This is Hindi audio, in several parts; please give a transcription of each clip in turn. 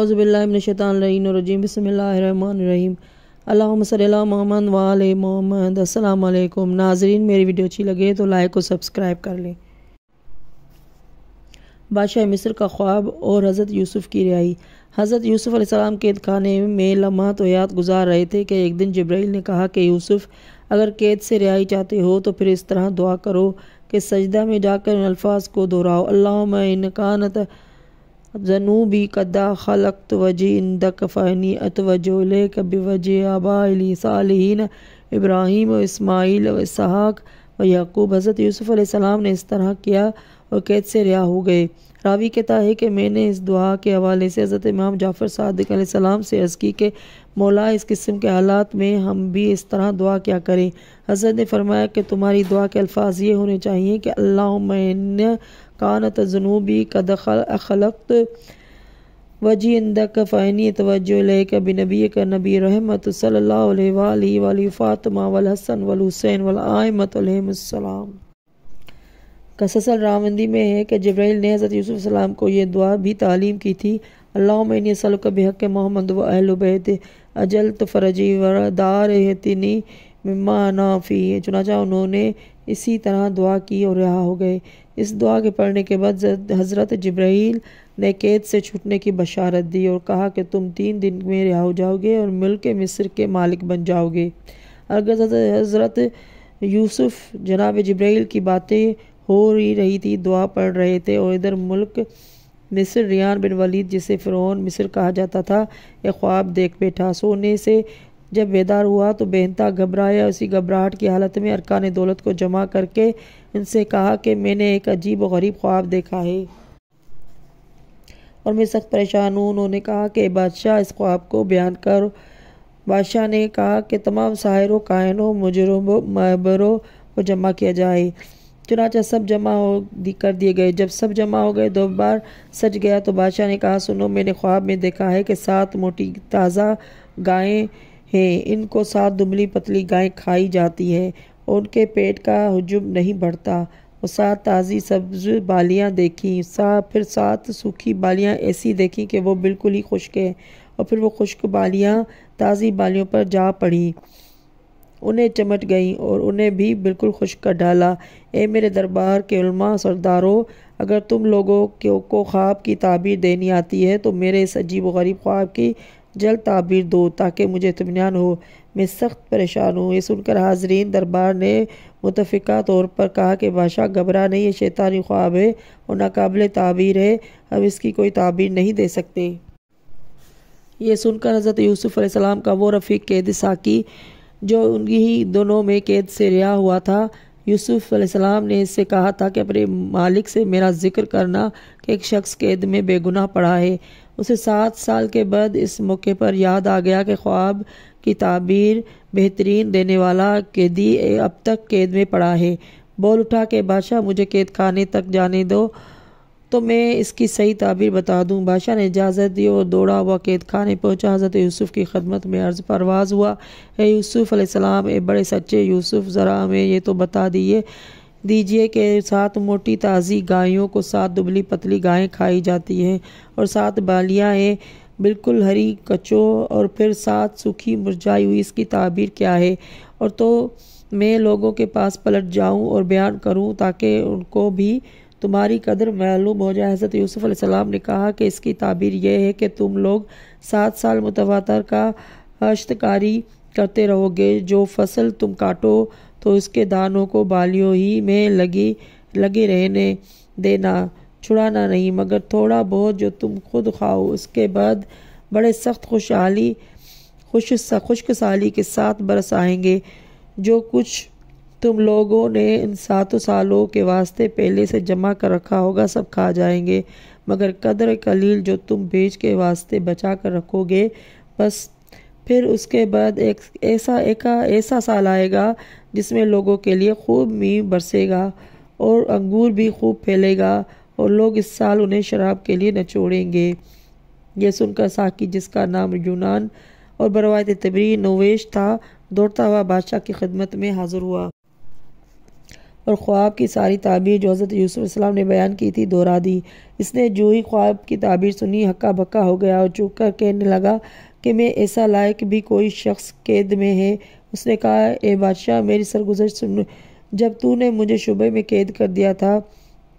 अज़बिल्लाशैतानरजीम बसमीम अल्लाह मोहम्मद वाल मोहम्मद असलकुम नाजरीन मेरी वीडियो अच्छी लगे तो लाइक और सब्सक्राइब कर लें बादशाह मिस्र का ख्वाब और हज़रत यूसुफ़ की रिहाई हज़रत यूसुफ़ अलैहिस्सलाम कैद खाने में लम्हा तो याद गुजार रहे थे कि एक दिन जब्राइल ने कहा कि यूसुफ़ अगर कैद से रिहाई चाहते हो तो फिर इस तरह दुआ करो कि सजदा में जाकर इन अल्फाज को दोहराओ अल्लाह इनकानत जनूबी कदा खलक वजी इंदक फ़हनी अत वजोले कब वज आबा सालीन इब्राहिम व इसमाइल व इसहाक व याकूब हज़रत यूसुफ़ ने इस तरह किया और कैद से रिहा हो गए रावी कहता है कि मैंने इस दुआ के हवाले से हज़रत इमाम जाफ़र सदक सलाम से अर्ज़ की कि मौला इस किस्म के हालात में हम भी इस तरह दुआ क्या करें हज़रत ने फरमाया कि तुम्हारी दुआ के अल्फाज ये होने चाहिए कि अल्लाह कानत जनूबी कदखल अखलत वजी इंदा कफ़ैनी तोज्जो नबी का नबी रहमत वल सल्ला फ़ातमा वलहसन वलहुसैन वलआमतम कससल रामंदी में है कि जब्राइल ने हज़रत यूसुफ़ सलाम को यह दुआ भी तालीम की थी अल्लाह मैंने सल का बेहक मोहम्मद व अहल बैत अजल तो फरजी वरदार तिनी मिमा नाफ़ी चुनाचा उन्होंने इसी तरह दुआ की और रहा हो गए इस दुआ के पढ़ने के बाद हज़रत जब्राइल ने कैद से छूटने की बशारत दी और कहा कि तुम तीन दिन में रिहा हो जाओगे और मुल्क मिस्र के मालिक बन जाओगे अगर हज़रत यूसुफ जनाब जब्राइल की बातें हो ही रही थी दुआ पढ़ रहे थे और इधर मुल्क मिस्र रियान बिन वलीद जिसे फ़िरौन मिस्र कहा जाता था एक ख्वाब देख बैठा सोने से जब बेदार हुआ तो बेहनता घबराया उसी घबराहट की हालत में अरकान दौलत को जमा करके उनसे कहा कि मैंने एक अजीब और गरीब ख्वाब देखा है और मैं सख्त परेशान हूँ उन्होंने कहा कि बादशाह इस ख्वाब को बयान कर बादशाह ने कहा कि तमाम शायरों कायनों मुजरमों मबरों को जमा किया जाए चुनाचा सब जमा हो दी कर दिए गए जब सब जमा हो गए दो बार सच गया तो बादशाह ने कहा सुनो मैंने ख्वाब में देखा है कि सात मोटी ताज़ा गायें हैं इनको साथ दुबली पतली गाय खाई जाती है उनके पेट का हजुम नहीं बढ़ता और सात ताज़ी सब्ज बालियाँ देखी सा फिर सात सूखी बालियाँ ऐसी देखी कि वो बिल्कुल ही खुश्क हैं और फिर वो खुश्क बालियाँ ताज़ी बालियों पर जा पड़ी उन्हें चमट गई और उन्हें भी बिल्कुल खुश्क कर डाला ए मेरे दरबार के सरदारों अगर तुम लोगों को ख्वाब की ताबीर देनी आती है तो मेरे इस अजीब व गरीब ख्वाब की जल्द ताबीर दो ताकि मुझे इतमान हो मैं सख्त परेशान हूँ ये सुनकर हाजरीन दरबार ने मुतफ़ा तौर पर कहा कि बादशाह घबरा नहीं ये शैतानी ख्वाब है और नाकबिल ताबीर है हम इसकी कोई ताबीर नहीं दे सकते ये सुनकर हज़रत यूसुफ़ का वो रफ़ीक कैद साकी जो उनकी ही दोनों में कैद से रिहा हुआ था यूसुफ़्लाम ने इससे कहा था कि अपने मालिक से मेरा जिक्र करना कि एक शख्स कैद में बेगुनाह पड़ा है उसे सात साल के बाद इस मौके पर याद आ गया कि ख्वाब की ताबीर बेहतरीन देने वाला कैदी अब तक कैद में पड़ा है बोल उठा के बादशाह मुझे कैद खाने तक जाने दो तो मैं इसकी सही ताबीर बता दूं बादशाह ने इजाज़त दी और दौड़ा हुआ कैद खाने पहुँचा हज़रत यूसुफ़ की खदमत में अर्ज़ परवाज़ हुआ है यूसुफ़ अलैहिस्सलाम ए बड़े सच्चे यूसुफ़ ज़रा हमें ये तो बता दिए दीजिए के साथ मोटी ताज़ी गायों को साथ दुबली पतली गायें खाई जाती हैं और साथ बालियाएँ बिल्कुल हरी कचो और फिर साथ सूखी मुरझाई हुई इसकी ताबीर क्या है और तो मैं लोगों के पास पलट जाऊं और बयान करूं ताकि उनको भी तुम्हारी कदर मालूम हो जाए हज़रत यूसुफ़ अलैहिस्सलाम ने कहा कि इसकी ताबीर यह है कि तुम लोग सात साल मुतवातर का अश्तकारी करते रहोगे जो फसल तुम काटो तो उसके दानों को बालियों ही में लगी लगे रहने देना छुड़ाना नहीं मगर थोड़ा बहुत जो तुम खुद खाओ उसके बाद बड़े सख्त खुशहाली खुश खुश्क साली के साथ बरस आएंगे जो कुछ तुम लोगों ने इन सातों सालों के वास्ते पहले से जमा कर रखा होगा सब खा जाएंगे मगर कदर कलील जो तुम बेच के वास्ते बचा कर रखोगे बस फिर उसके बाद एक ऐसा एक ऐसा साल आएगा जिसमें लोगों के लिए खूब मीह बरसेगा और अंगूर भी खूब फैलेगा और लोग इस साल उन्हें शराब के लिए नचोड़ेंगे यह सुनकर साकी जिसका नाम यूनान और बरवायत तबरी नोवेश था दौड़ता हुआ बादशाह की खिदमत में हाजिर हुआ और ख्वाब की सारी ताबीर जो हज़रत यूसुफ़ ने बयान की थी दोहरा दी इसने जो ही ख्वाब की ताबीर सुनी हक्का बक्का हो गया और चूक कर कहने लगा कि मैं ऐसा लायक भी कोई शख्स कैद में है उसने कहा ए बादशाह मेरी सरगुजर सुन जब तूने मुझे शुबे में कैद कर दिया था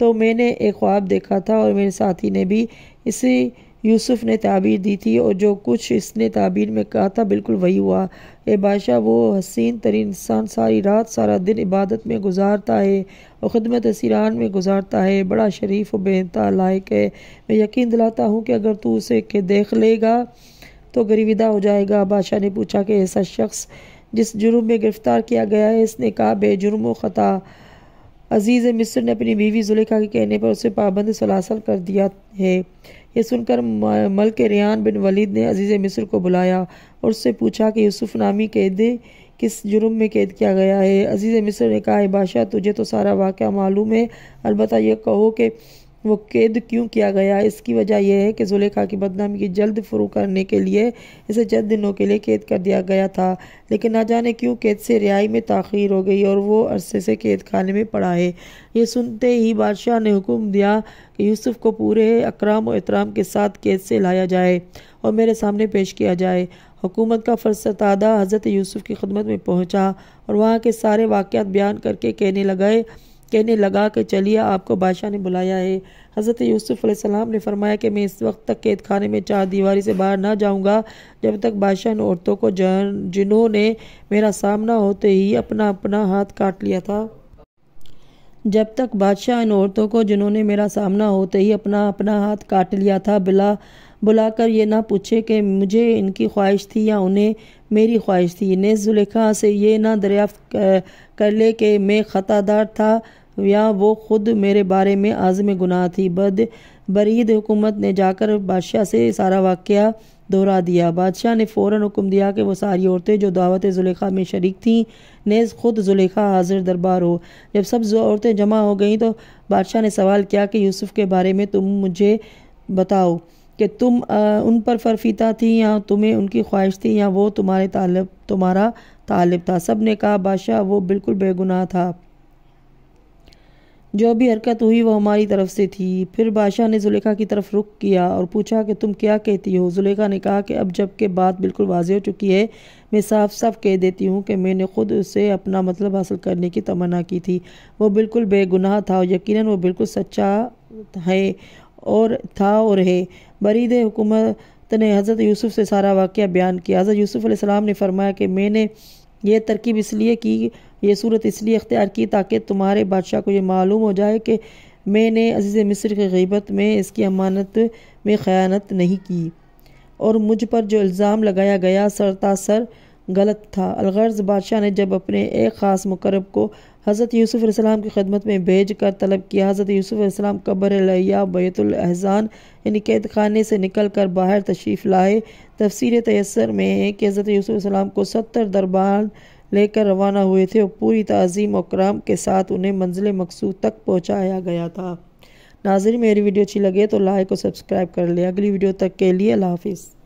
तो मैंने एक ख्वाब देखा था और मेरे साथी ने भी इसी यूसुफ ने ताबीर दी थी और जो कुछ इसने ताबीर में कहा था बिल्कुल वही हुआ ए बादशाह वो हसीन तरीन इंसान सारी रात सारा दिन इबादत में गुजारता है और ख़दमत सिरान में गुजारता है बड़ा शरीफ और बेहता लायक है मैं यकीन दिलाता हूँ कि अगर तू उसे के देख लेगा तो गरीविदा हो जाएगा बादशाह ने पूछा कि ऐसा शख्स जिस जुर्म में गिरफ्तार किया गया है इसने कहा बेजुर्म ख़ता अजीज़ मिस्र ने अपनी बीवी जुलेखा के कहने पर उसे पाबंद सलासल कर दिया है यह सुनकर मल के रेहान बिन वलीद ने अजीज़ मिस्र को बुलाया और उससे पूछा कि यूसुफ नामी कैद किस जुर्म में कैद किया गया है अजीज़ मिस्र ने कहा बादशाह तुझे तो सारा वाक़ मालूम है अलबत् यह कहो कि वो कैद क्यों किया गया इसकी वजह यह है कि जुलेखा की बदनामी की जल्द फ़ुरू करने के लिए इसे चंद दिनों के लिए कैद कर दिया गया था लेकिन ना जाने क्यों कैद से रिहाई में तखीर हो गई और वो अरसे से कैद खाने में पड़ा है ये सुनते ही बादशाह ने हुक्म दिया कि यूसुफ को पूरे अकराम और एहतराम के साथ कैद से लाया जाए और मेरे सामने पेश किया जाए हुकूमत का फरसतादा हज़रत यूसुफ की खदमत में पहुँचा और वहाँ के सारे वाक़ बयान करके कहने लगाए कहने लगा कि चलिए आपको बादशाह ने बुलाया है हज़रत यूसुफ़्लाम ने फरमाया कि मैं इस वक्त तक कैद खाने में चार दीवारी से बाहर ना जाऊँगा जब तक बादशाह ने औरतों को जिन्होंने मेरा सामना होते ही अपना अपना हाथ काट लिया था जब तक बादशाह इन औरतों को जिन्होंने मेरा सामना होते ही अपना अपना हाथ काट लिया था बुला बुलाकर ये ना पूछे कि मुझे इनकी ख्वाहिश थी या उन्हें मेरी ख्वाहिश थी ने जुलेखा से ये ना दरियाफ्त कर ले कि मैं ख़तादार था या वो ख़ुद मेरे बारे में आज़म गुनाह थी बद बरीद हुकूमत ने जाकर बादशाह से सारा वाक़ दोहरा दिया बादशाह ने फ़ौर हुक्म दिया कि वह सारी औरतें जो दावत जुलेखा में शरीक थीं नेज़ ख़ुद जुलेखा हाजिर दरबार हो जब सब औरतें जमा हो गईं तो बादशाह ने सवाल किया कि यूसुफ़ के बारे में तुम मुझे बताओ कि तुम आ, उन पर फरफीता थी या तुम्हें उनकी ख्वाहिश थी या वो तुम्हारे तालब तुम्हारा तालब था सब ने कहा बादशाह वो बिल्कुल बेगुनाह था जो भी हरकत हुई वह हमारी तरफ से थी फिर बादशाह ने जुलेखा की तरफ रुख किया और पूछा कि तुम क्या कहती हो जुलेखा ने कहा कि अब जब के बात बिल्कुल वाज हो चुकी है मैं साफ साफ कह देती हूँ कि मैंने खुद उसे अपना मतलब हासिल करने की तमन्ना की थी वो बिल्कुल बेगुनाह था और यकीन वो बिल्कुल सच्चा है और था और है बरीद हुकूमत ने हज़रत यूसुफ से सारा वाक़ बयान किया हज़रत यूसुफ़ ने फरमाया कि मैंने यह तरकीब इसलिए की ये सूरत इसलिए अख्तियार की ताकि तुम्हारे बादशाह को यह मालूम हो जाए कि मैंने अजीज़ मिस्र की गीबत में इसकी अमानत में ख़यानत नहीं की और मुझ पर जो इल्ज़ाम लगाया गया सरतासर गलत था अलगर्ज बादशाह ने जब अपने एक ख़ास मुकरब को हज़रत यूसुफ़ इस्लाम की खदमत में भेज कर तलब किया हज़रत यूसुफ़ इस्लाम कब्र लिया बैतुलहज़ान यानी कैद खाने से निकल कर बाहर तशरीफ़ लाए तफसीर तयसर में है कि हज़रत यूसुफ़ इस्लाम को सत्तर दरबान लेकर रवाना हुए थे और पूरी तज़ीम और कराम के साथ उन्हें मंजिल मकसूद तक पहुँचाया गया था नाजरी मेरी वीडियो अच्छी लगे तो लाइक और सब्सक्राइब कर लें अगली वीडियो तक के लिए अल्लाह हाफिज़